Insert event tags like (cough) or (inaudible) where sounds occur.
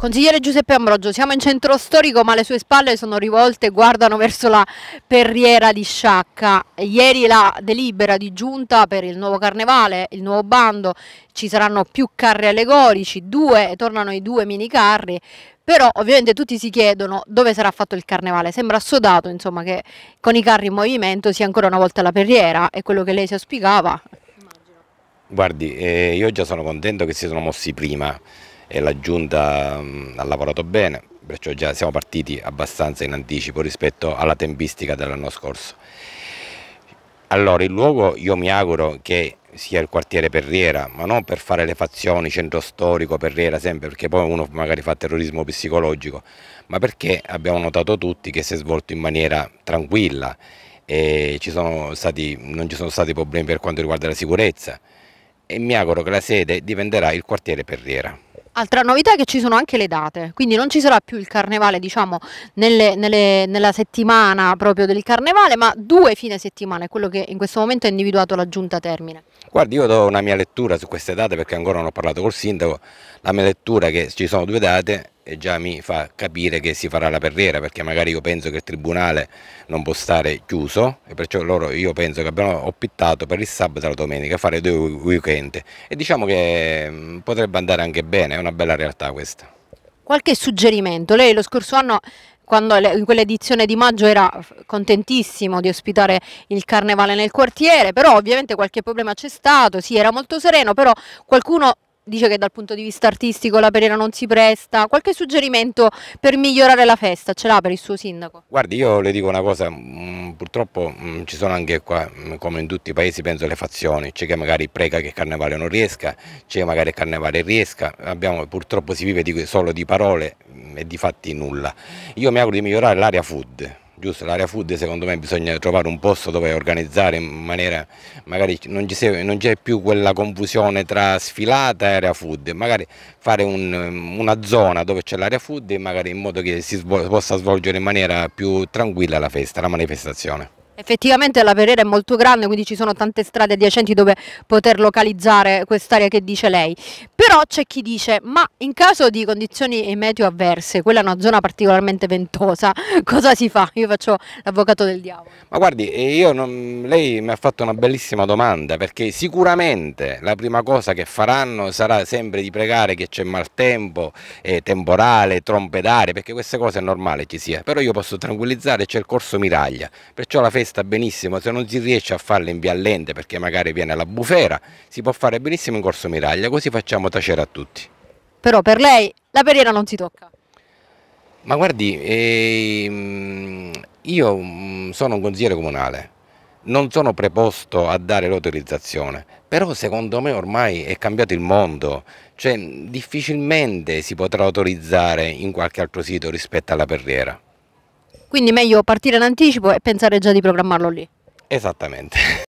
Consigliere Giuseppe Ambrogio, siamo in centro storico ma le sue spalle sono rivolte e guardano verso la perriera di Sciacca. Ieri la delibera di giunta per il nuovo carnevale, il nuovo bando, ci saranno più carri allegorici, due, tornano i due minicarri, però ovviamente tutti si chiedono dove sarà fatto il carnevale, sembra assodato insomma che con i carri in movimento sia ancora una volta la perriera, è quello che lei si auspicava. Guardi, eh, io già sono contento che si sono mossi prima, e la giunta mh, mm, ha lavorato bene, perciò già siamo partiti abbastanza in anticipo rispetto alla tempistica dell'anno scorso. Allora, il luogo io mi auguro che sia il quartiere Perriera, ma non per fare le fazioni, centro storico, Perriera sempre, perché poi uno magari fa terrorismo psicologico, ma perché abbiamo notato tutti che si è svolto in maniera tranquilla e ci stati, non ci sono stati problemi per quanto riguarda la sicurezza e mi auguro che la sede diventerà il quartiere Perriera. Altra novità è che ci sono anche le date, quindi non ci sarà più il carnevale diciamo nelle, nelle, nella settimana proprio del carnevale, ma due fine settimana, è quello che in questo momento è individuato la giunta termine. Guardi, io do una mia lettura su queste date perché ancora non ho parlato col sindaco, la mia lettura è che ci sono due date e già mi fa capire che si farà la perriera perché magari io penso che il tribunale non può stare chiuso e perciò loro io penso che abbiano optato per il sabato e la domenica fare due weekend e diciamo che mm, potrebbe andare anche bene, è una bella realtà questa. Qualche suggerimento, lei lo scorso anno quando in quell'edizione di maggio era contentissimo di ospitare il carnevale nel quartiere, però ovviamente qualche problema c'è stato, sì era molto sereno, però qualcuno dice che dal punto di vista artistico la perena non si presta, qualche suggerimento per migliorare la festa ce l'ha per il suo sindaco? Guardi io le dico una cosa, mm, purtroppo mm, ci sono anche qua, mm, come in tutti i paesi penso le fazioni, c'è chi magari prega che il carnevale non riesca, c'è chi magari il carnevale riesca, Abbiamo, purtroppo si vive di, solo di parole e di fatti nulla. Io mi auguro di migliorare l'area food, giusto, l'area food secondo me bisogna trovare un posto dove organizzare in maniera, magari non c'è più quella confusione tra sfilata e area food, magari fare un, una zona dove c'è l'area food e magari in modo che si possa svolgere in maniera più tranquilla la festa, la manifestazione. Effettivamente la Pereira è molto grande, quindi ci sono tante strade adiacenti dove poter localizzare quest'area che dice lei. Però c'è chi dice, ma in caso di condizioni meteo avverse, quella è una zona particolarmente ventosa, (laughs) cosa si fa? Io faccio l'avvocato del diavolo. Ma guardi, io non... lei mi ha fatto una bellissima domanda, perché sicuramente la prima cosa che faranno sarà sempre di pregare che c'è maltempo, eh, temporale, trompe d'aria, perché queste cose è normale ci sia. Però io posso tranquillizzare, c'è il corso Miraglia, perciò la festa sta benissimo, se non si riesce a farla in via Lente perché magari viene alla bufera, si può fare benissimo in Corso Miraglia, così facciamo tacere a tutti. Però per lei la Periera non si tocca? Ma guardi, eh, io mm, sono un consigliere comunale, non sono preposto a dare l'autorizzazione, però secondo me ormai è cambiato il mondo, cioè difficilmente si potrà autorizzare in qualche altro sito rispetto alla Perriera. Quindi meglio partire in anticipo e pensare già di programmarlo lì. Esattamente. (laughs)